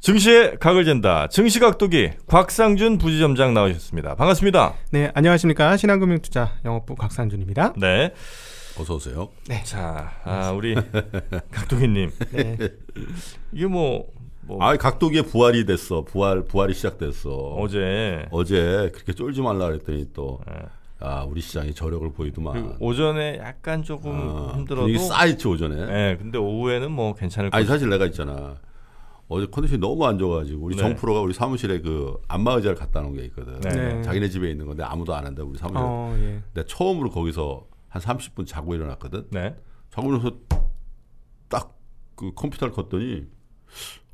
증시의 각을 잰다. 증시각도기 곽상준 부지점장 나오셨습니다. 반갑습니다. 네, 안녕하십니까. 신한금융투자 영업부 곽상준입니다. 네. 어서 오세요. 네. 자, 아, 우리 각도기님. 네. 이게 뭐, 뭐. 아, 각도기의 부활이 됐어. 부활, 부활이 시작됐어. 어제. 어제 그렇게 쫄지 말라 그랬더니 또. 네. 아 우리 시장이 저력을 보이더만 그 오전에 약간 조금 아, 힘들어도 분위기 쌓였지 오전에 네 근데 오후에는 뭐 괜찮을 아니 사실 내가 있잖아 어제 컨디션이 너무 안 좋아가지고 우리 네. 정프로가 우리 사무실에 그 안마 의자를 갖다 놓은 게 있거든. 네. 네. 자기네 집에 있는 건데 아무도 안 한다 우리 사무실. 어, 예. 내가 처음으로 거기서 한 30분 자고 일어났거든. 네. 자고 일어나서 딱 그 컴퓨터를 껐더니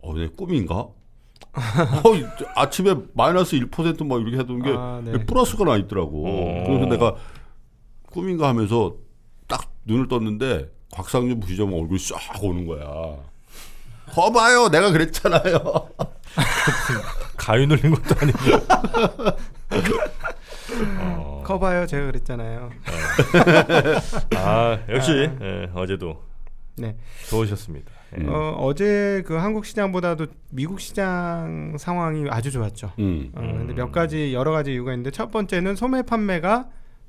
어, 내 꿈인가? 어, 아침에 마이너스 1%막 이렇게 해둔 게 아, 네. 플러스가 나 있더라고. 오. 어. 그래서 내가 꿈인가 하면서 딱 눈을 떴는데 곽상준 부시장 얼굴이 쫙 오는 거야. 거봐요. 내가 그랬잖아요. 가위 눌린 것도 아니고. 커봐요 제가 그랬잖아요. 어. 아 역시 아... 예, 어제도 네 좋으셨습니다. 예. 어, 제그 한국 시장보다도 미국 시장 상황이 아주 좋았죠. 음. 어, 음. 몇 가지 여러 가지 이유가 있는데 첫 번째는 소매 판매가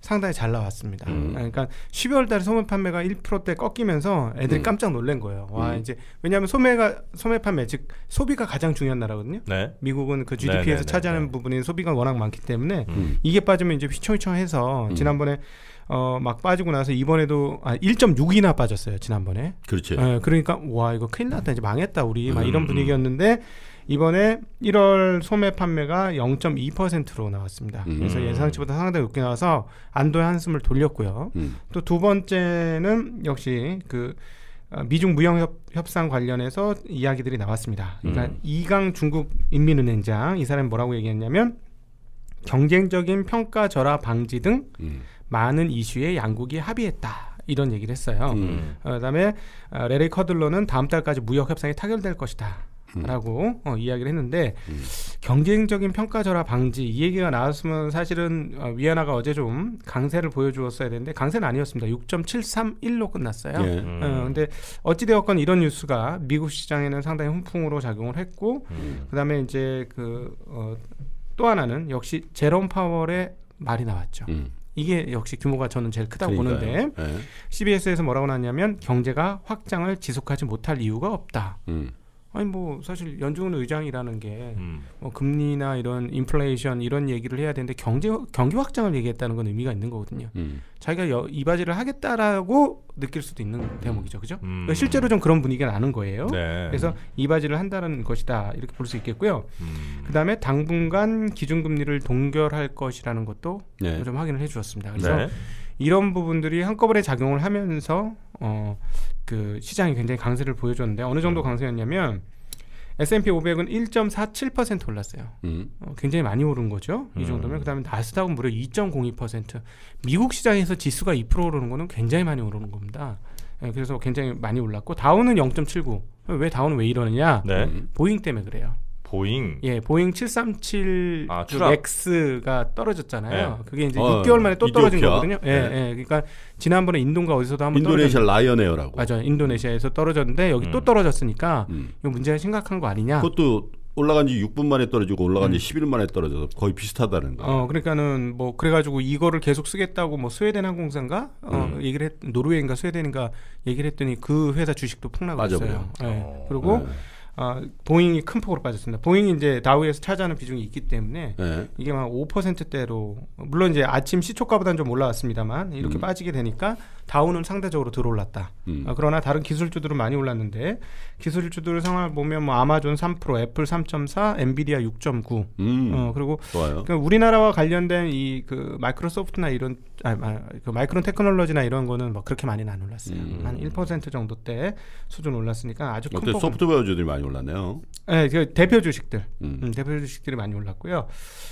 상당히 잘 나왔습니다. 음. 아, 그러니까 12월 달에 소매 판매가 1%대 꺾이면서 애들이 음. 깜짝 놀란 거예요. 와, 음. 이제 왜냐면 소매가 소매 판매 즉 소비가 가장 중요한 나라거든요. 네. 미국은 그 네, GDP에서 네네네 차지하는 네. 부분인 소비가 워낙 많기 때문에 음. 이게 빠지면 이제 휘청휘청해서 음. 지난번에 어, 막 빠지고 나서 이번에도 아, 1.6이나 빠졌어요. 지난번에. 그렇죠. 예, 그러니까 와, 이거 큰일 났다. 이제 망했다. 우리 막 음, 이런 분위기였는데 이번에 1월 소매 판매가 0.2%로 나왔습니다. 음. 그래서 예상치보다 상당히 높게 나와서 안도의 한숨을 돌렸고요. 음. 또두 번째는 역시 그 어, 미중 무역 협상 관련해서 이야기들이 나왔습니다. 그러니까 음. 이강 중국 인민은행장 이 사람이 뭐라고 얘기했냐면 경쟁적인 평가 절하 방지 등 음. 많은 이슈에 양국이 합의했다. 이런 얘기를 했어요. 음. 어, 그다음에 어, 레리 커들러는 다음 달까지 무역 협상이 타결될 것이다. 라고 어, 이야기를 했는데 음. 경쟁적인 평가 절하 방지 이 얘기가 나왔으면 사실은 어, 위안화가 어제 좀 강세를 보여주었어야 되는데 강세는 아니었습니다. 6.731로 끝났어요. 예. 어, 음. 어, 근데 어찌되었건 이런 뉴스가 미국 시장에는 상당히 훈풍으로 작용을 했고 음. 그다음에 이제 그 어, 또 하나는 역시 제롬 파월의 말이 나왔죠. 음. 이게 역시 규모가 저는 제일 크다고 그러니까요. 보는데 예. CBS에서 뭐라고 나왔냐면 경제가 확장을 지속하지 못할 이유가 없다. 음. 아니 뭐 사실 연준 의장이라는 게뭐 음. 뭐 금리나 이런 인플레이션 이런 얘기를 해야 되는데 경제 경기 확장을 얘기했다는 건 의미가 있는 거거든요. 음. 자기가 여, 이바지를 하겠다라고 느낄 수도 있는 대목이죠, 그죠? 음. 그러니까 실제로 좀 그런 분위기가 나는 거예요. 네. 그래서 이바지를 한다는 것이다 이렇게 볼 수 있겠고요. 음. 그다음에 당분간 기준금리를 동결할 것이라는 것도 네. 좀 확인을 해주었습니다. 그래서 네. 이런 부분들이 한꺼번에 작용을 하면서 어, 그 시장이 굉장히 강세를 보여줬는데 어느 정도 음. 강세였냐면 S&P 500은 1.47% 올랐어요. 음. 어, 굉장히 많이 오른 거죠. 이 음. 정도면 음. 그다음에 나스닥은 무려 2.02%. 미국 시장에서 지수가 2% 오르는 거는 굉장히 많이 오르는 겁니다. 예, 그래서 굉장히 많이 올랐고 다우는 0.79. 왜 다우는 왜 이러느냐? 네. 보잉 때문에 그래요. 보잉 예 보잉 737 아, 그 맥스가 떨어졌잖아요. 네. 그게 이제 어, 6개월 만에 또 떨어진 이디오피아? 거거든요. 예, 네. 예. 그러니까 지난번에 인도인가 어디서도 한 번 인도네시아 라이언에어라고 맞아요. 인도네시아에서 떨어졌는데 여기 음. 또 떨어졌으니까 음. 이 문제가 심각한 거 아니냐. 그것도 올라간 지 6분 만에 떨어지고 올라간 음. 지1일 만에 떨어져서 거의 비슷하다는 거. 어, 그러니까는 뭐 그래가지고 이거를 계속 쓰겠다고 뭐 스웨덴 항공사인가 어, 음. 얘기를 했, 노르웨이인가 스웨덴인가 얘기를 했더니 그 회사 주식도 폭락을 맞아, 했어요. 예. 어, 그리고 네. 아, 보잉이 큰 폭으로 빠졌습니다. 보잉이 이제 다우에서 차지하는 비중이 있기 때문에 네. 이게 막 5%대로 물론 이제 아침 시초가보다는 좀 올라왔습니다만 이렇게 음. 빠지게 되니까 다우는 상대적으로 들어올랐다. 음. 아, 그러나 다른 기술주들은 많이 올랐는데 기술주들 상황을 보면 뭐 아마존 3%, 애플 3.4, 엔비디아 6.9. 음. 어, 그리고 그러니 우리나라와 관련된 이 그 마이크로소프트나 이런 아, 아, 그 마이크론 테크놀로지나 이런 거는 뭐 그렇게 많이는 안 올랐어요. 한 1% 정도 때 수준 올랐으니까 아주 큰 폭. 소프트웨어주들이 많이 올랐네요. 네, 그 대표 주식들, 음. 음, 대표 주식들이 많이 올랐고요.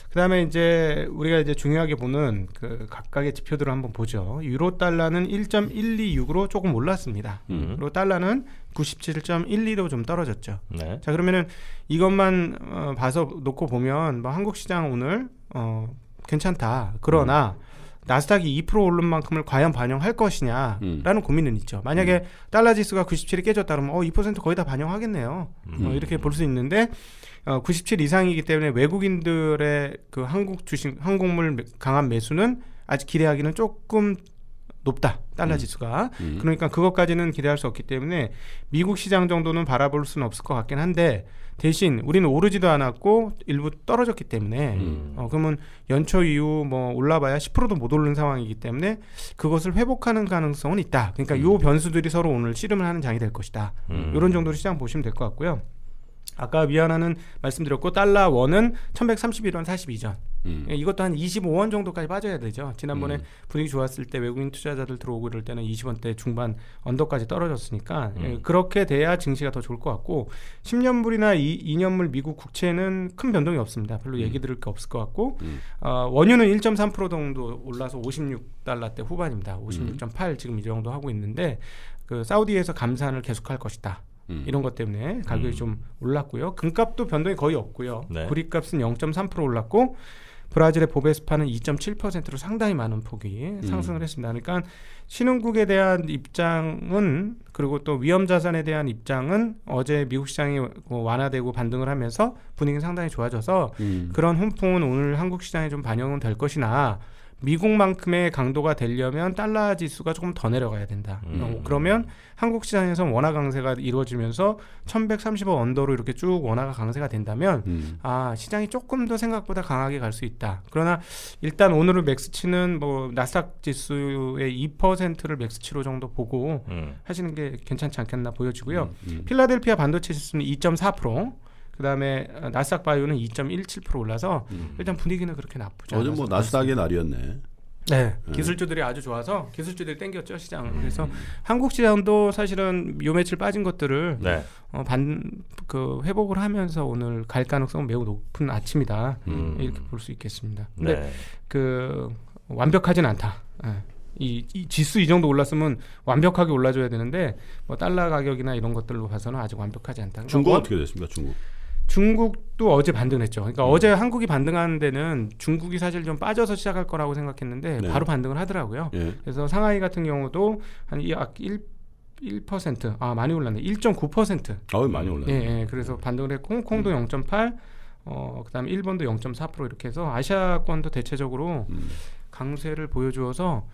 그다음에 이제 우리가 이제 중요하게 보는 그 각각의 지표들을 한번 보죠. 유로 달러는 1.126으로 조금 올랐습니다. 음. 유로 달러는 97.12로 좀 떨어졌죠. 네. 자 그러면은 이것만 어, 봐서 놓고 보면 뭐 한국 시장 오늘 어, 괜찮다. 그러나 음. 나스닥이 2% 오른 만큼을 과연 반영할 것이냐라는 음. 고민은 있죠. 만약에 음. 달러 지수가 97이 깨졌다 면 어, 2% 거의 다 반영하겠네요. 어, 음. 어, 이렇게 볼 수 있는데 어, 97 이상이기 때문에 외국인들의 그 한국 주식, 항공물 강한 매수는 아직 기대하기는 조금 높다. 달러 음. 지수가. 음. 그러니까 그것까지는 기대할 수 없기 때문에 미국 시장 정도는 바라볼 수는 없을 것 같긴 한데 대신 우리는 오르지도 않았고 일부 떨어졌기 때문에 음. 어, 그러면 연초 이후 뭐 올라봐야 10%도 못 오른 상황이기 때문에 그것을 회복하는 가능성은 있다. 그러니까 요 음. 변수들이 서로 오늘 씨름을 하는 장이 될 것이다. 요런 음. 정도로 시장 보시면 될 것 같고요. 아까 위안화는 말씀드렸고 달러 원은 1131원 42전. 음. 예, 이것도 한 25원 정도까지 빠져야 되죠. 지난번에 음. 분위기 좋았을 때 외국인 투자자들 들어오고 이럴 때는 20원대 중반 언덕까지 떨어졌으니까 예, 음. 그렇게 돼야 증시가 더 좋을 것 같고 10년물이나 2, 년물 미국 국채는 큰 변동이 없습니다. 별로 음. 얘기 들을 게 없을 것 같고 음. 어, 원유는 1.3% 정도 올라서 56달러대 후반입니다. 56.8 지금 이 정도 하고 있는데 그 사우디에서 감산을 계속할 것이다. 음. 이런 것 때문에 가격이 음. 좀 올랐고요. 금값도 변동이 거의 없고요. 네. 구리값은 0.3% 올랐고 브라질의 보베스파는 2.7%로 상당히 많은 폭이 상승을 음. 했습니다. 그러니까 신흥국에 대한 입장은 그리고 또 위험 자산에 대한 입장은 어제 미국 시장이 뭐 완화되고 반등을 하면서 분위기 상당히 좋아져서 음. 그런 훈풍은 오늘 한국 시장에 좀 반영은 될 것이나 미국만큼의 강도가 되려면 달러 지수가 조금 더 내려가야 된다. 음. 어, 그러면 한국 시장에서 원화 강세가 이루어지면서 1130원 언더로 이렇게 쭉 원화가 강세가 된다면 음. 아, 시장이 조금 더 생각보다 강하게 갈 수 있다. 그러나 일단 오늘은 맥스치는 뭐 나스닥 지수의 2%를 맥스치로 정도 보고 음. 하시는 게 괜찮지 않겠나 보여지고요. 음, 음. 필라델피아 반도체 지수는 2.4%, 그다음에 어, 나스닥 바이오는 2.17% 올라서 음. 일단 분위기는 그렇게 나쁘지 않아요. 어제 뭐 나스닥의 날이었네. 네, 네, 기술주들이 아주 좋아서 기술주들이 땡겼죠 시장. 음. 그래서 한국 시장도 사실은 요 며칠 빠진 것들을 네. 어, 반그 회복을 하면서 오늘 갈 가능성은 매우 높은 아침이다 음. 이렇게 볼 수 있겠습니다. 근데 네. 그 완벽하진 않다. 네. 이, 이, 지수 이 정도 올랐으면 완벽하게 올라줘야 되는데 뭐 달러 가격이나 이런 것들로 봐서는 아직 완벽하지 않다. 중국 그러니까 어떻게 됐습니까? 중국 중국도 어제 반등했죠. 그러니까 음. 어제 한국이 반등하는 데는 중국이 사실 좀 빠져서 시작할 거라고 생각했는데 네. 바로 반등을 하더라고요. 예. 그래서 상하이 같은 경우도 한약 1, 1%, 아 많이 올랐네. 1.9%. 아, 많이 올랐네. 예, 예. 그래서 음. 반등을 했고 홍콩도 음. 0.8, 어 그다음에 일본도 0.4% 이렇게 해서 아시아권도 대체적으로 음. 강세를 보여주어서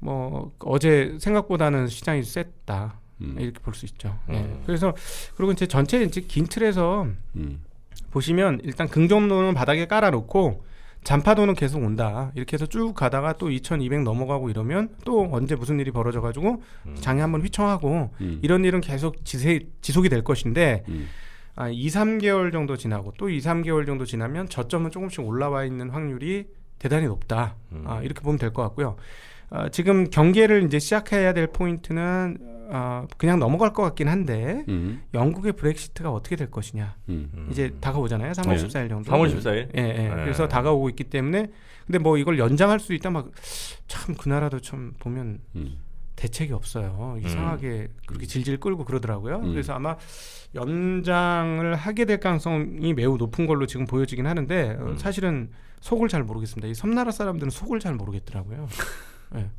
뭐 어제 생각보다는 시장이 셌다. 음. 이렇게 볼 수 있죠. 음. 예. 어. 그래서 그리고 이제 전체 이제 긴 틀에서 음. 보시면 일단 긍정론은 바닥에 깔아놓고 잔파도는 계속 온다 이렇게 해서 쭉 가다가 또 2200 넘어가고 이러면 또 언제 무슨 일이 벌어져 가지고 음. 장에 한번 휘청하고 음. 이런 일은 계속 지세, 지속이 될 것인데 음. 아, 2, 3개월 정도 지나고 또 2, 3개월 정도 지나면 저점은 조금씩 올라와 있는 확률이 대단히 높다 음. 아, 이렇게 보면 될 것 같고요 아, 지금 경계를 이제 시작해야 될 포인트는 어, 그냥 넘어갈 것 같긴 한데 음. 영국의 브렉시트가 어떻게 될 것이냐 음. 이제 음. 다가오잖아요. 3월 네. 14일 정도. 3월 14일. 예, 예. 네. 그래서 다가오고 있기 때문에 근데 뭐 이걸 연장할 수 있다 막 참그 나라도 참 보면 음. 대책이 없어요. 음. 이상하게 그렇게 음. 질질 끌고 그러더라고요. 그래서 아마 연장을 하게 될 가능성이 매우 높은 걸로 지금 보여지긴 하는데 어, 사실은 속을 잘 모르겠습니다. 이 섬나라 사람들은 속을 잘 모르겠더라고요. 예.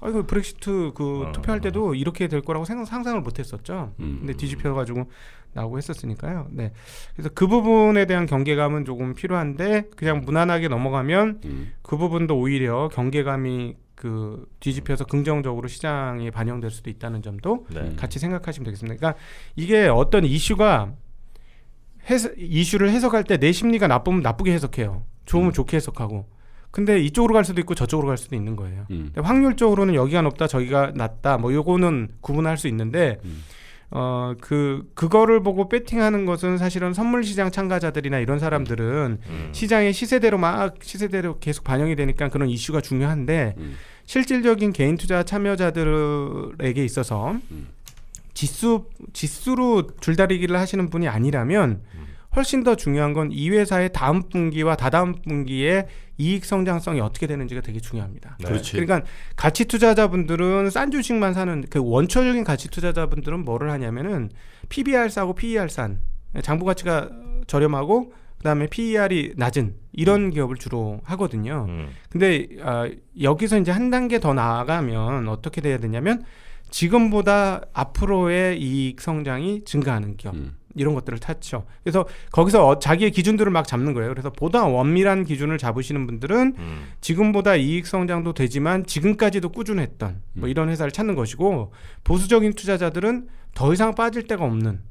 아 이거 브렉시트 그 어, 투표할 때도 이렇게 될 거라고 생각 상상을 못 했었죠. 음, 근데 뒤집혀 가지고 나오고 했었으니까요. 네. 그래서 그 부분에 대한 경계감은 조금 필요한데 그냥 무난하게 넘어가면 음. 그 부분도 오히려 경계감이 그 뒤집혀서 음. 긍정적으로 시장에 반영될 수도 있다는 점도 네. 같이 생각하시면 되겠습니다. 그러니까 이게 어떤 이슈가 해서, 이슈를 해석할 때 내 심리가 나쁘면 나쁘게 해석해요. 좋으면 음. 좋게 해석하고 근데 이쪽으로 갈 수도 있고 저쪽으로 갈 수도 있는 거예요. 음. 확률적으로는 여기가 높다, 저기가 낮다, 뭐 요거는 구분할 수 있는데 음. 어, 그, 그거를 보고 배팅하는 것은 사실은 선물시장 참가자들이나 이런 사람들은 음. 음. 시장의 시세대로 막 시세대로 계속 반영이 되니까 그런 이슈가 중요한데 음. 실질적인 개인 투자 참여자들에게 있어서 음. 지수, 지수로 줄다리기를 하시는 분이 아니라면 음. 훨씬 더 중요한 건 이 회사의 다음 분기와 다다음 분기에 이익 성장성이 어떻게 되는지가 되게 중요합니다. 네. 그렇지. 그러니까 가치 투자자분들은 싼 주식만 사는 그 원초적인 가치 투자자분들은 뭐를 하냐면은 PBR 싸고 PER 싼 장부 가치가 저렴하고 그다음에 PER이 낮은 이런 음. 기업을 주로 하거든요. 음. 근데 어, 여기서 이제 한 단계 더 나아가면 어떻게 돼야 되냐면 지금보다 앞으로의 이익 성장이 증가하는 기업. 음. 이런 것들을 탔죠. 그래서 거기서 어, 자기의 기준들을 막 잡는 거예요. 그래서 보다 원밀한 기준을 잡으시는 분들은 음. 지금보다 이익 성장도 되지만 지금까지도 꾸준했던 뭐 음. 이런 회사를 찾는 것이고 보수적인 투자자들은 더 이상 빠질 데가 없는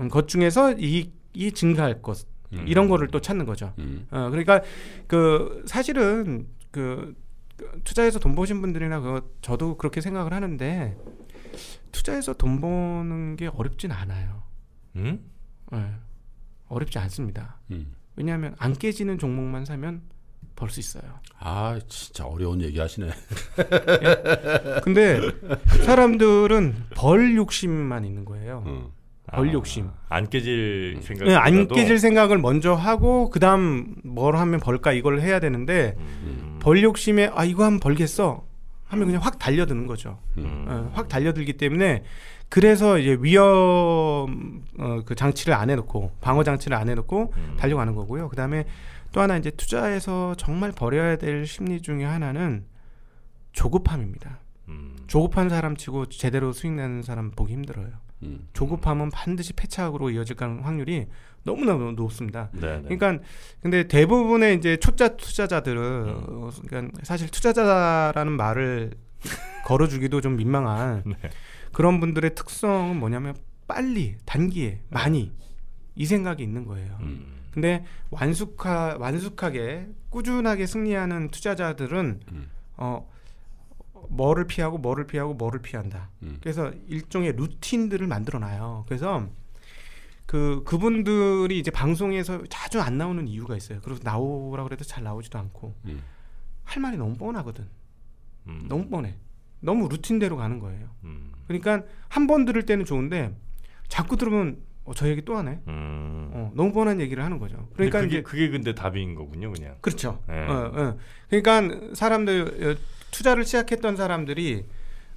음, 것 중에서 이익이 증가할 것 음. 이런 거를 또 찾는 거죠. 음. 어, 그러니까 그 사실은 그 투자해서 돈 버신 분들이나 그 저도 그렇게 생각을 하는데 투자해서 돈 버는 게 어렵진 않아요. 음? 어렵지 않습니다. 음. 왜냐하면 안 깨지는 종목만 사면 벌 수 있어요. 아 진짜 어려운 얘기하시네. 네? 예. 근데 사람들은 벌 욕심만 있는 거예요. 음. 벌 아, 욕심. 안 깨질 생각. 네, 안 깨질 생각을 먼저 하고 그다음 뭘 하면 벌까 이걸 해야 되는데 음. 벌 욕심에 아 이거 하면 벌겠어. 하면 그냥 확 달려드는 거죠. 음. 어, 확 달려들기 때문에 그래서 이제 위험 어, 그 장치를 안 해놓고 방어 장치를 안 해놓고 음. 달려가는 거고요. 그 다음에 또 하나 이제 투자에서 정말 버려야 될 심리 중에 하나는 조급함입니다. 음. 조급한 사람치고 제대로 수익 나는 사람 보기 힘들어요. 음. 조급함은 반드시 패착으로 이어질 확률이 너무나 높습니다. 네네. 네. 그러니까 근데 대부분의 이제 초짜 투자자들은 음. 어, 그러니까 사실 투자자라는 말을 걸어주기도 좀 민망한 네. 그런 분들의 특성은 뭐냐면 빨리 단기에 많이 이 생각이 있는 거예요. 음. 근데 완숙하 완숙하게 꾸준하게 승리하는 투자자들은 음. 어 뭐를 피하고 뭐를 피하고 뭐를 피한다. 음. 그래서 일종의 루틴들을 만들어놔요. 그래서 그 그분들이 이제 방송에서 자주 안 나오는 이유가 있어요. 그래서 나오라 그래도 잘 나오지도 않고 음. 할 말이 너무 뻔하거든. 음. 너무 뻔해. 너무 루틴대로 가는 거예요. 음. 그러니까 한 번 들을 때는 좋은데 자꾸 들으면 어, 저 얘기 또 하네. 음. 어, 너무 뻔한 얘기를 하는 거죠. 그러니까 그게, 이제 그게 근데 답인 거군요, 그냥. 그렇죠. 네. 어, 어. 그러니까 사람들 어, 투자를 시작했던 사람들이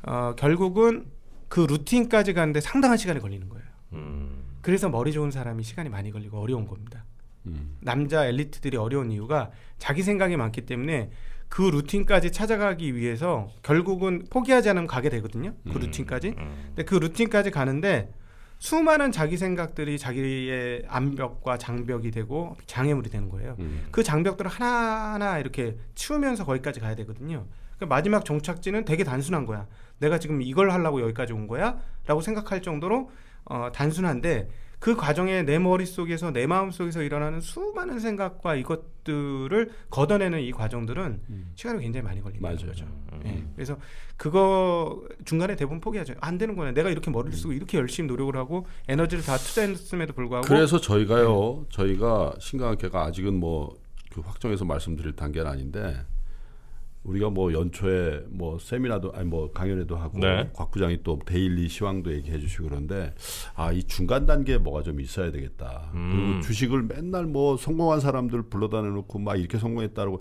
어, 결국은 그 루틴까지 가는데 상당한 시간이 걸리는 거예요. 음. 그래서 머리 좋은 사람이 시간이 많이 걸리고 어려운 겁니다. 음. 남자 엘리트들이 어려운 이유가 자기 생각이 많기 때문에 그 루틴까지 찾아가기 위해서 결국은 포기하지 않으면 가게 되거든요. 그 음. 루틴까지. 음. 근데 그 루틴까지 가는데 수많은 자기 생각들이 자기의 암벽과 장벽이 되고 장애물이 되는 거예요. 음. 그 장벽들을 하나하나 이렇게 치우면서 거기까지 가야 되거든요. 그 마지막 정착지는 되게 단순한 거야. 내가 지금 이걸 하려고 여기까지 온 거야? 라고 생각할 정도로 어, 단순한데 그 과정에 내 머릿속에서 내 마음속에서 일어나는 수많은 생각과 이것들을 걷어내는 이 과정들은 음. 시간이 굉장히 많이 걸린다는 맞아요. 거죠. 음. 네. 그래서 그거 중간에 대부분 포기하죠. 안 되는 거네. 내가 이렇게 머리를 음. 쓰고 음. 이렇게 열심히 노력을 하고 에너지를 다 투자했음에도 불구하고 그래서 저희가요. 네. 저희가 신강학회가 아직은 뭐 그 확정해서 말씀드릴 단계는 아닌데 우리가 뭐 연초에 뭐 세미나도 아니 뭐 강연회도 하고 네. 곽 부장이 또 데일리 시황도 얘기해 주시고 그런데 아 이 중간 단계에 뭐가 좀 있어야 되겠다. 음. 그리고 주식을 맨날 뭐 성공한 사람들 불러다내 놓고 막 이렇게 성공했다고 라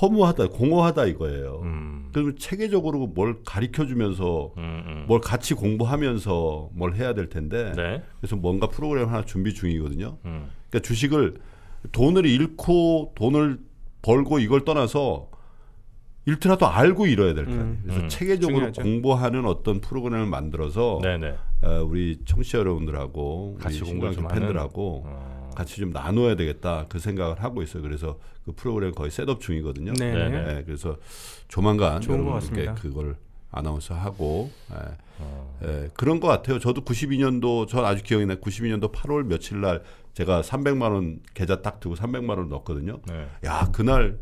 허무하다, 공허하다 이거예요. 음. 그리고 체계적으로 뭘 가르쳐 주면서 음, 음, 뭘 같이 공부하면서 뭘 해야 될 텐데 네. 그래서 뭔가 프로그램 하나 준비 중이거든요. 음. 그러니까 주식을 돈을 잃고 돈을 벌고 이걸 떠나서 일트라도 알고 이뤄야 될거 아니에요. 음. 그래서 음. 체계적으로 중요하죠. 공부하는 어떤 프로그램을 만들어서 네네. 어, 우리 청취자 여러분들하고 같이 공부하는 팬들하고 어. 같이 좀 나눠야 되겠다 그 생각을 하고 있어요. 그래서 그 프로그램 거의 셋업 중이거든요. 네. 네. 그래서 조만간 여러분께 그걸 아나운서 하고 예, 어. 예, 그런 것 같아요. 저도 92년도 전 아주 기억이 나요. 92년도 8월 며칠 날 제가 300만 원 계좌 딱 두고 300만 원 넣었거든요. 네. 야 그날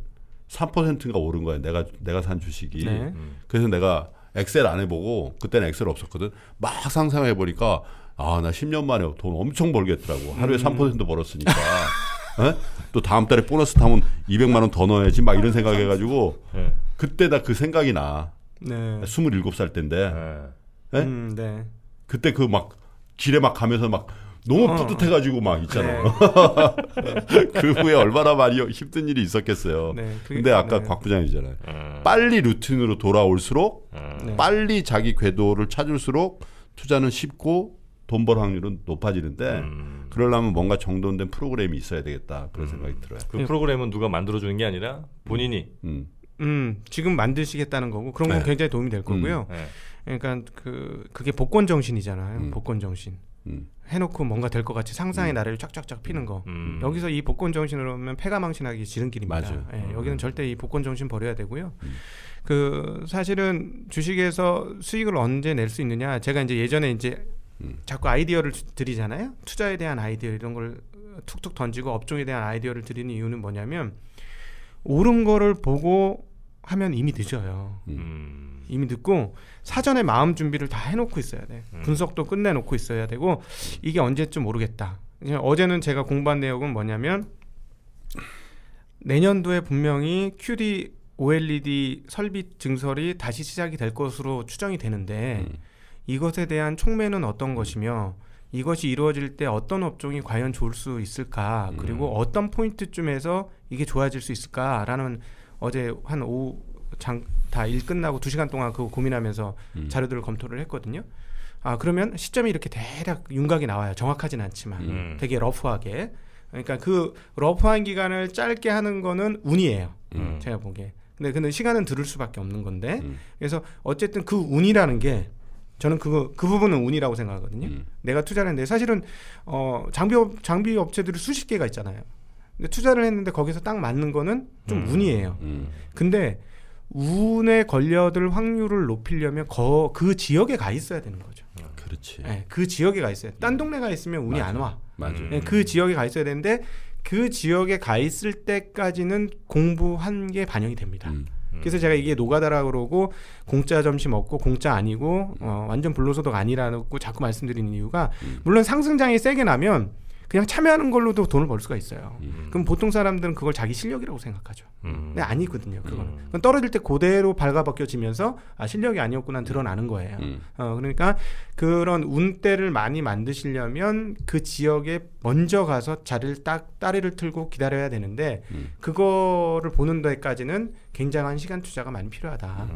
3%가 인 오른 거야. 내가 내가 산 주식이. 네. 그래서 내가 엑셀 안 해보고 그때는 엑셀 없었거든. 막 상상해 보니까 아 나 10년 만에 돈 엄청 벌겠더라고. 하루에 음. 3% 벌었으니까. 에? 어? 또 다음 달에 보너스 타면 200만 원 더 넣어야지 막 이런 생각 해가지고 네. 그때 다그 생각이 나. 네. 27살 때인데. 네. 예? 음, 네. 그때 그 막 길에 막 가면서 막 너무 어. 뿌듯해가지고 막 있잖아요. 네. 그 후에 얼마나 많이 힘든 일이 있었겠어요. 네, 근데 아까 곽 부장이잖아요. 음. 네. 빨리 루틴으로 돌아올수록 음. 빨리 자기 궤도를 찾을수록 투자는 쉽고 돈 벌 확률은 높아지는데 음. 그러려면 뭔가 정돈된 프로그램이 있어야 되겠다 그런 음. 생각이 들어요. 그 프로그램은 누가 만들어주는 게 아니라 본인이 음, 음. 음 지금 만드시겠다는 거고 그런 건 네. 굉장히 도움이 될 거고요. 음, 네. 그러니까 그 그게 복권 정신이잖아요. 음. 복권 정신. 해놓고 뭔가 될 것 같이 상상의 음. 나래를 쫙쫙쫙 피는 거 음. 음. 여기서 이 복권 정신으로 하면 폐가망신하기 지름길입니다. 예, 음. 여기는 절대 이 복권 정신 버려야 되고요. 음. 그 사실은 주식에서 수익을 언제 낼 수 있느냐 제가 이제 예전에 이제 자꾸 아이디어를 드리잖아요. 투자에 대한 아이디어 이런 걸 툭툭 던지고 업종에 대한 아이디어를 드리는 이유는 뭐냐면 옳은 거를 보고 하면 이미 늦어요. 음. 이미 듣고 사전에 마음 준비를 다 해놓고 있어야 돼. 음. 분석도 끝내놓고 있어야 되고 이게 언제쯤 모르겠다. 어제는 제가 공부한 내용은 뭐냐면 내년도에 분명히 QD OLED 설비 증설이 다시 시작이 될 것으로 추정이 되는데 음. 이것에 대한 촉매는 어떤 것이며 이것이 이루어질 때 어떤 업종이 과연 좋을 수 있을까 음. 그리고 어떤 포인트쯤에서 이게 좋아질 수 있을까라는 어제 한 오후 장, 다일 끝나고 두 시간 동안 그거 고민하면서 음. 자료들을 검토를 했거든요. 아 그러면 시점이 이렇게 대략 윤곽이 나와요. 정확하진 않지만 음. 되게 러프하게. 그러니까 그 러프한 기간을 짧게 하는 거는 운이에요. 음. 제가 보기에. 근데 근데 시간은 들을 수밖에 없는 건데. 음. 그래서 어쨌든 그 운이라는 게 저는 그거 그 부분은 운이라고 생각하거든요. 음. 내가 투자를 했는데 사실은 어 장비 업, 장비 업체들이 수십 개가 있잖아요. 근데 투자를 했는데 거기서 딱 맞는 거는 좀 음. 운이에요. 근데 운에 걸려들 확률을 높이려면 거, 그 지역에 가 있어야 되는 거죠. 아, 그렇지. 네, 그 지역에 가 있어요. 딴 동네 가 있으면 운이 맞아. 안 와. 맞아. 네, 그 지역에 가 있어야 되는데 그 지역에 가 있을 때까지는 공부한 게 반영이 됩니다. 음. 그래서 제가 이게 노가다라 그러고 공짜 점심 먹고 공짜 아니고 어, 완전 불로소득 아니라고 자꾸 말씀드리는 이유가 음. 물론 상승장이 세게 나면 그냥 참여하는 걸로도 돈을 벌 수가 있어요. 음. 그럼 보통 사람들은 그걸 자기 실력이라고 생각하죠. 음. 근데 아니거든요. 그거는 음. 그건 떨어질 때 그대로 발가벗겨지면서 아 실력이 아니었구나 드러나는 거예요. 음. 어, 그러니까 그런 운대를 많이 만드시려면 그 지역에 먼저 가서 자리를 딱 따리를 틀고 기다려야 되는데 음. 그거를 보는 데까지는 굉장한 시간 투자가 많이 필요하다.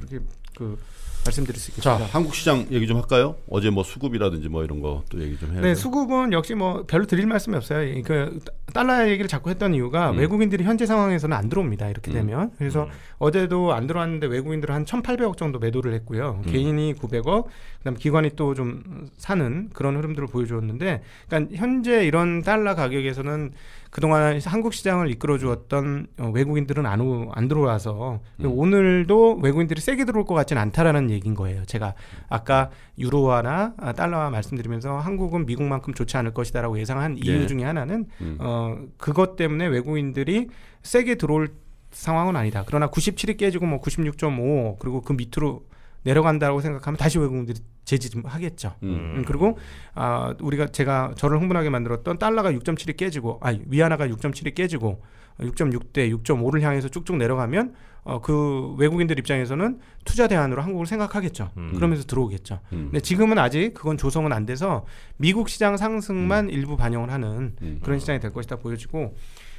그렇게 그 말씀드릴 수 있겠습니다. 자, 한국 시장 얘기 좀 할까요? 어제 뭐 수급이라든지 뭐 이런 거 또 얘기 좀 해요. 네, 수급은 역시 뭐 별로 드릴 말씀이 없어요. 그 달러 얘기를 자꾸 했던 이유가 음. 외국인들이 현재 상황에서는 안 들어옵니다. 이렇게 음. 되면 그래서 음. 어제도 안 들어왔는데 외국인들 한 1,800억 정도 매도를 했고요. 음. 개인이 900억, 그다음 기관이 또 좀 사는 그런 흐름들을 보여주었는데, 그러니까 현재 이런 달러 가격에서는 그동안 한국 시장을 이끌어 주었던 어, 외국인들은 안, 오, 안 들어와서 음. 오늘도 외국인들이 세게 들어올 것 같지는 않다라는 얘기인 거예요. 제가 아까 유로화나 아, 달러화 말씀드리면서 한국은 미국만큼 좋지 않을 것이다라고 예상한 이유 예. 중에 하나는 음. 어, 그것 때문에 외국인들이 세게 들어올 상황은 아니다. 그러나 97이 깨지고 뭐 96.5 그리고 그 밑으로 내려간다고 생각하면 다시 외국인들이 재지좀 하겠죠. 음. 음. 그리고 아 우리가 제가 저를 흥분하게 만들었던 달러가 6.7이 깨지고 아 위안화가 6.7이 깨지고 6.6대 6.5를 향해서 쭉쭉 내려가면 어, 그 외국인들 입장에서는 투자 대안으로 한국을 생각하겠죠. 음. 그러면서 들어오겠죠. 음. 근데 지금은 아직 그건 조성은 안 돼서 미국 시장 상승만 음. 일부 반영을 하는 음. 그런 시장이 될 것이다 보여지고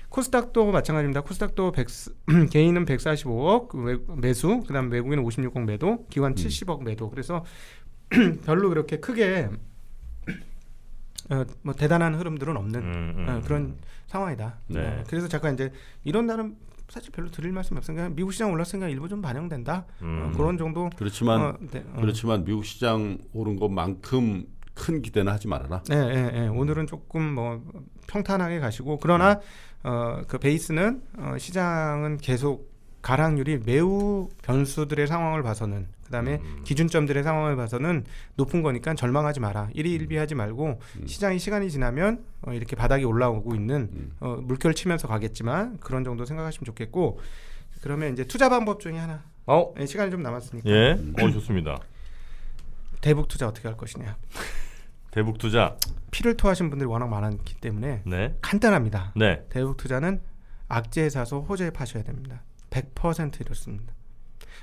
코스닥도 마찬가지입니다. 코스닥도 100, 개인은 145억 외, 매수, 그다음 외국인은 56억 매도, 기관 음. 70억 매도. 그래서 별로 그렇게 크게 어, 뭐 대단한 흐름들은 없는 음, 음, 어, 그런 음. 상황이다. 네. 네. 그래서 잠깐 이제 이런 날은 사실 별로 드릴 말씀이 없으니까 미국 시장 올랐으니까 일부 좀 반영된다 어, 음. 어, 그런 정도 그렇지만 어, 네, 어. 그렇지만 미국 시장 오른 것만큼 큰 기대는 하지 말아라. 네, 네, 네. 오늘은 조금 뭐 평탄하게 가시고 그러나 음. 어, 그 베이스는 어, 시장은 계속 가락률이 매우 변수들의 상황을 봐서는 그다음에 음. 기준점들의 상황을 봐서는 높은 거니까 절망하지 마라 일희일비하지 음. 말고 음. 시장이 시간이 지나면 어, 이렇게 바닥이 올라오고 있는 음. 어, 물결 치면서 가겠지만 그런 정도 생각하시면 좋겠고 그러면 이제 투자 방법 중에 하나 어? 예, 시간이 좀 남았으니까 예, 음. 어, 좋습니다. 대북 투자 어떻게 할 것이냐. 대북 투자 피를 토하신 분들이 워낙 많았기 때문에 네. 간단합니다. 네. 대북 투자는 악재에 사서 호재에 파셔야 됩니다. 100% 이렇습니다.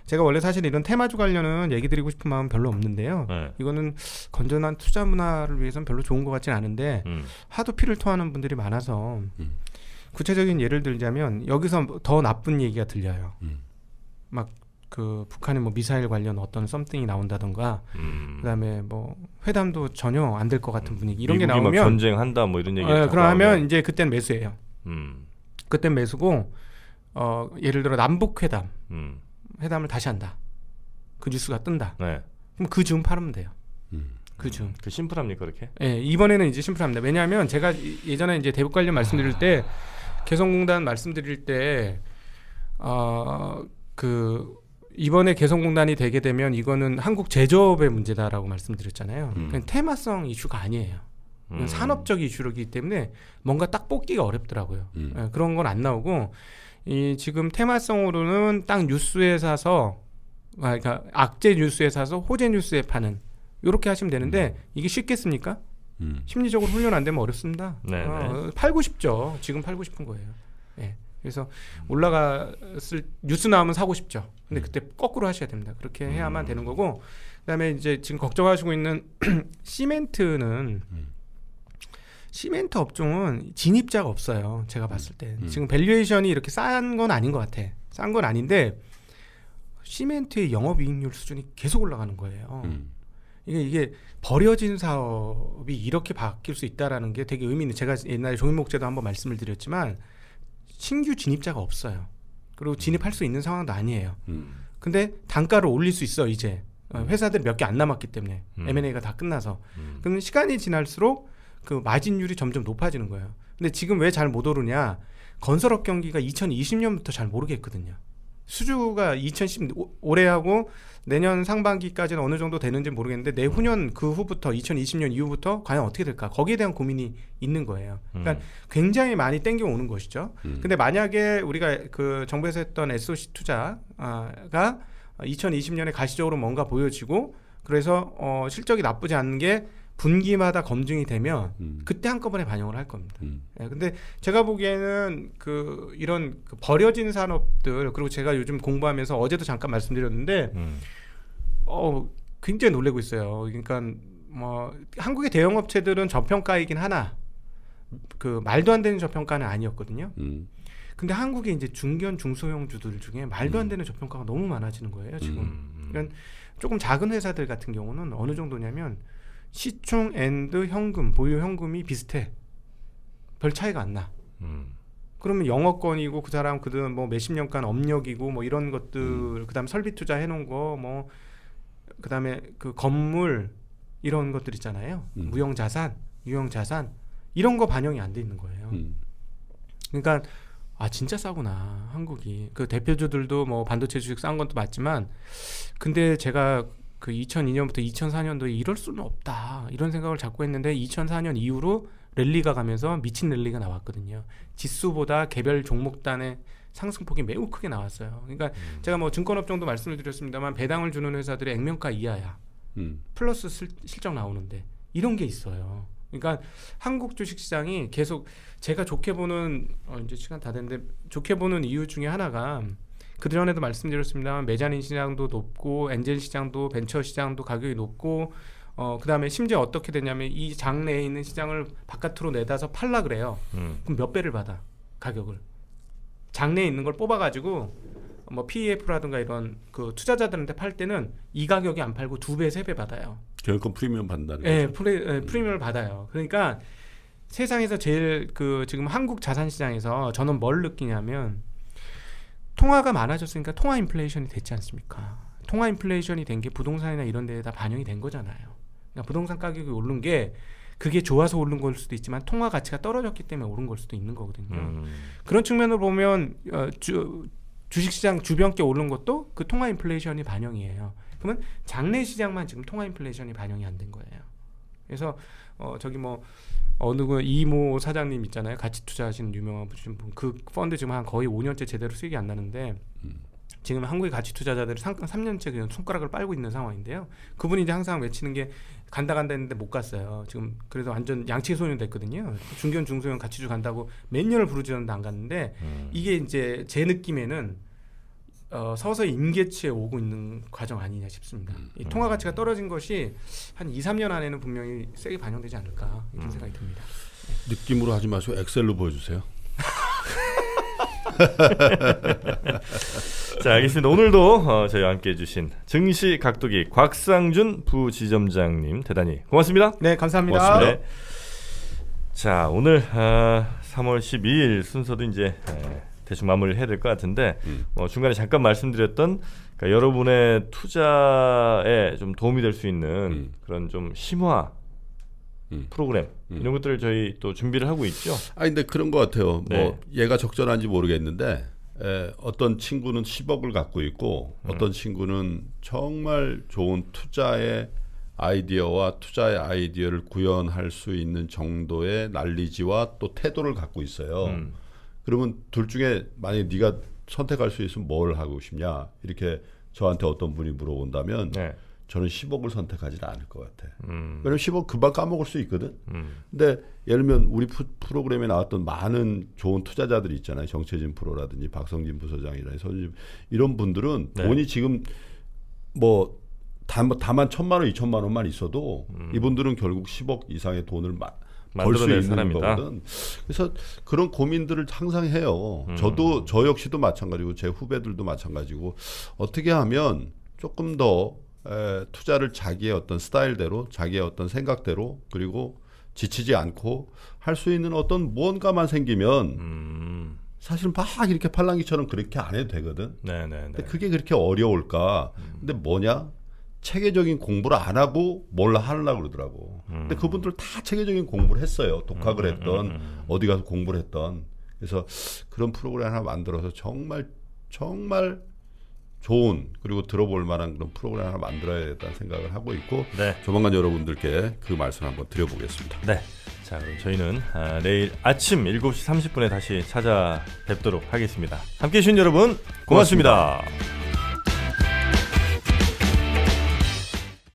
제가 원래 사실 이런 테마주 관련은 얘기 드리고 싶은 마음 은 별로 없는데요. 네. 이거는 건전한 투자 문화를 위해서는 별로 좋은 것 같진 않은데 음. 하도 피를 토하는 분들이 많아서 음. 구체적인 예를 들자면 여기서 더 나쁜 얘기가 들려요. 음. 막그 북한의 뭐 미사일 관련 어떤 썸띵이 나온다던가 음. 그다음에 뭐 회담도 전혀 안 될 것 같은 음. 분위기 이런 게 나오면 전쟁한다 뭐 이런 얘기 예, 그러면 이제 그땐 매수예요. 음. 그땐 매수고 어 예를 들어 남북 회담 음. 회담을 다시 한다. 그 뉴스가 뜬다. 네. 그럼 그중 팔으면 돼요. 그중그 음. 그 심플합니까 그렇게? 예, 이번에는 이제 심플합니다. 왜냐하면 제가 예전에 이제 대북 관련 말씀드릴 때 개성공단 말씀드릴 때 어, 그 이번에 개성공단이 되게 되면 이거는 한국 제조업의 문제다라고 말씀드렸잖아요. 음. 테마성 이슈가 아니에요. 음. 산업적 이슈로기 때문에 뭔가 딱 뽑기가 어렵더라고요. 음. 예, 그런 건 안 나오고 이 지금 테마성으로는 딱 뉴스에 사서 아, 그러니까 악재 뉴스에 사서 호재 뉴스에 파는 이렇게 하시면 되는데 음. 이게 쉽겠습니까? 음. 심리적으로 훈련 안 되면 어렵습니다. 네, 네. 어, 팔고 싶죠. 지금 팔고 싶은 거예요. 네. 그래서 올라갔을 뉴스 나오면 사고 싶죠. 근데 음. 그때 거꾸로 하셔야 됩니다. 그렇게 해야만 음. 되는 거고 그다음에 이제 지금 걱정하시고 있는 시멘트는 음. 시멘트 업종은 진입자가 없어요. 제가 봤을 때 음. 지금 밸류에이션이 이렇게 싼 건 아닌 것 같아. 싼 건 아닌데 시멘트의 영업이익률 수준이 계속 올라가는 거예요. 음. 이게 이게 버려진 사업이 이렇게 바뀔 수 있다라는 게 되게 의미 있는. 제가 옛날에 종인목재도 한번 말씀을 드렸지만 신규 진입자가 없어요. 그리고 진입할 음. 수 있는 상황도 아니에요. 음. 근데 단가를 올릴 수 있어 이제 어, 음. 회사들 이몇 개 안 남았기 때문에 음. M&A가 다 끝나서 음. 그러 시간이 지날수록 그 마진율이 점점 높아지는 거예요. 근데 지금 왜 잘 못 오르냐? 건설업 경기가 2020년부터 잘 모르겠거든요. 수주가 2010 올해하고 내년 상반기까지는 어느 정도 되는지 모르겠는데 내후년 그 후부터 2020년 이후부터 과연 어떻게 될까 거기에 대한 고민이 있는 거예요. 그러니까 음. 굉장히 많이 땡겨 오는 것이죠. 음. 근데 만약에 우리가 그 정부에서 했던 SOC 투자가 2020년에 가시적으로 뭔가 보여지고 그래서 어 실적이 나쁘지 않은 게 분기마다 검증이 되면 음. 그때 한꺼번에 반영을 할 겁니다. 음. 예, 근데 제가 보기에는 그 이런 그 버려진 산업들 그리고 제가 요즘 공부하면서 어제도 잠깐 말씀드렸는데 음. 어 굉장히 놀래고 있어요. 그러니까 뭐 한국의 대형 업체들은 저평가이긴 하나 그 말도 안 되는 저평가는 아니었거든요. 음. 근데 한국의 이제 중견 중소형주들 중에 말도 안 음. 되는 저평가가 너무 많아지는 거예요 지금. 음, 음. 그러니까 조금 작은 회사들 같은 경우는 어느 정도냐면 시총 앤드 현금 보유 현금이 비슷해 별 차이가 안나 음. 그러면 영어권이고 그 사람 그들은뭐 몇십 년간 업력이고 뭐 이런 것들 음. 그다음 설비 투자 해놓은 거 뭐 그다음에 그 건물 이런 것들 있잖아요 음. 무형 자산 유형 자산 이런 거 반영이 안 돼 있는 거예요 음. 그러니까 아 진짜 싸구나 한국이 그 대표주들도 뭐 반도체 주식 싼 것도 맞지만 근데 제가 그 2002년부터 2004년도에 이럴 수는 없다 이런 생각을 자꾸 했는데 2004년 이후로 랠리가 가면서 미친 랠리가 나왔거든요. 지수보다 개별 종목단의 상승폭이 매우 크게 나왔어요. 그러니까 음. 제가 뭐 증권업종도 말씀을 드렸습니다만 배당을 주는 회사들의 액면가 이하야. 음. 플러스 실, 실적 나오는데 이런 게 있어요. 그러니까 한국 주식 시장이 계속 제가 좋게 보는 어 이제 시간 다 됐는데 좋게 보는 이유 중에 하나가 음. 그전에도 말씀드렸습니다만 자닌 시장도 높고 엔젤 시장도 벤처 시장도 가격이 높고 어, 그 다음에 심지어 어떻게 되냐면 이 장내에 있는 시장을 바깥으로 내다서 팔라 그래요. 음. 그럼 몇 배를 받아 가격을 장내에 있는 걸 뽑아가지고 뭐 PEF라든가 이런 그 투자자들한테 팔 때는 이 가격이 안 팔고 두 배, 세 배 받아요. 결국 프리미엄 받는다는 예, 거죠. 예, 프리, 예, 음. 프리미엄을 음. 받아요. 그러니까 세상에서 제일 그 지금 한국 자산 시장에서 저는 뭘 느끼냐면 통화가 많아졌으니까 통화 인플레이션이 됐지 않습니까? 통화 인플레이션이 된 게 부동산이나 이런 데에 다 반영이 된 거잖아요. 그러니까 부동산 가격이 오른 게 그게 좋아서 오른 걸 수도 있지만 통화 가치가 떨어졌기 때문에 오른 걸 수도 있는 거거든요. 음. 그런 측면으로 보면 어, 주, 주식시장 주변께 오른 것도 그 통화 인플레이션이 반영이에요. 그러면 장내 시장만 지금 통화 인플레이션이 반영이 안 된 거예요. 그래서 어, 저기 뭐 어느 그 이모 사장님 있잖아요. 같이 투자하신 유명한 분. 그 펀드 지금 한 거의 5년째 제대로 수익이 안 나는데 음. 지금 한국의 가치 투자자들이 3년째 그냥 손가락을 빨고 있는 상황인데요. 그분이 이제 항상 외치는 게 간다 간다 했는데 못 갔어요. 지금 그래서 완전 양치 소년 됐거든요. 중견 중소형 가치주 간다고 몇 년을 부르짖었는데 안 갔는데 음. 이게 이제 제 느낌에는 어, 서서히 임계치에 오고 있는 과정 아니냐 싶습니다. 음, 이 음. 통화 가치가 떨어진 것이 한 2, 3년 안에는 분명히 세게 반영되지 않을까 이런 음. 생각이 듭니다. 느낌으로 하지 마시고 엑셀로 보여주세요. 자 알겠습니다. 오늘도 어, 저희와 함께해 주신 증시 각도기 곽상준 부지점장님 대단히 고맙습니다. 네 감사합니다. 고맙습니다. 네. 자 오늘 어, 3월 12일 순서도 이제 에, 대충 마무리를 해야 될 것 같은데 음. 어, 중간에 잠깐 말씀드렸던 그러니까 여러분의 투자에 좀 도움이 될 수 있는 음. 그런 좀 심화 음. 프로그램 음. 이런 것들을 저희 또 준비를 하고 있죠. 아 근데 그런 것 같아요. 뭐 네. 뭐 얘가 적절한지 모르겠는데 에, 어떤 친구는 10억을 갖고 있고 음. 어떤 친구는 정말 좋은 투자의 아이디어와 투자의 아이디어를 구현할 수 있는 정도의 날리지와또 태도를 갖고 있어요. 음. 그러면 둘 중에 만약 에 네가 선택할 수 있으면 뭘 하고 싶냐 이렇게 저한테 어떤 분이 물어본다면 네. 저는 10억을 선택하지는 않을 것 같아. 음. 왜냐면 10억 금방 까먹을 수 있거든. 음. 근데 예를 들면 우리 프, 프로그램에 나왔던 많은 좋은 투자자들이 있잖아요. 정채진 프로라든지 박성진 부서장이라든지 선진 이런 분들은 네. 돈이 지금 뭐 다만, 다만 천만 원, 이천만 원만 있어도 음. 이분들은 결국 10억 이상의 돈을 마, 만들어낼 사람이다. 그래서 그런 고민들을 항상 해요. 음. 저도 저 역시도 마찬가지고 제 후배들도 마찬가지고 어떻게 하면 조금 더 에, 투자를 자기의 어떤 스타일대로 자기의 어떤 생각대로 그리고 지치지 않고 할 수 있는 어떤 무언가만 생기면 음. 사실 은막 이렇게 팔랑귀처럼 그렇게 안 해도 되거든. 네네 네, 네. 근데 그게 그렇게 어려울까? 음. 근데 뭐냐? 체계적인 공부를 안 하고 뭘 하려고 그러더라고. 음. 근데 그분들 다 체계적인 공부를 했어요. 독학을 음, 음, 했던 음, 음. 어디 가서 공부를 했던. 그래서 그런 프로그램 하나 만들어서 정말 정말 좋은 그리고 들어볼 만한 그런 프로그램 하나 만들어야겠다는 생각을 하고 있고 네. 조만간 여러분들께 그 말씀 한번 드려보겠습니다. 네. 자 그럼 저희는 아, 내일 아침 7시 30분에 다시 찾아뵙도록 하겠습니다. 함께해 주신 여러분 고맙습니다. 고맙습니다.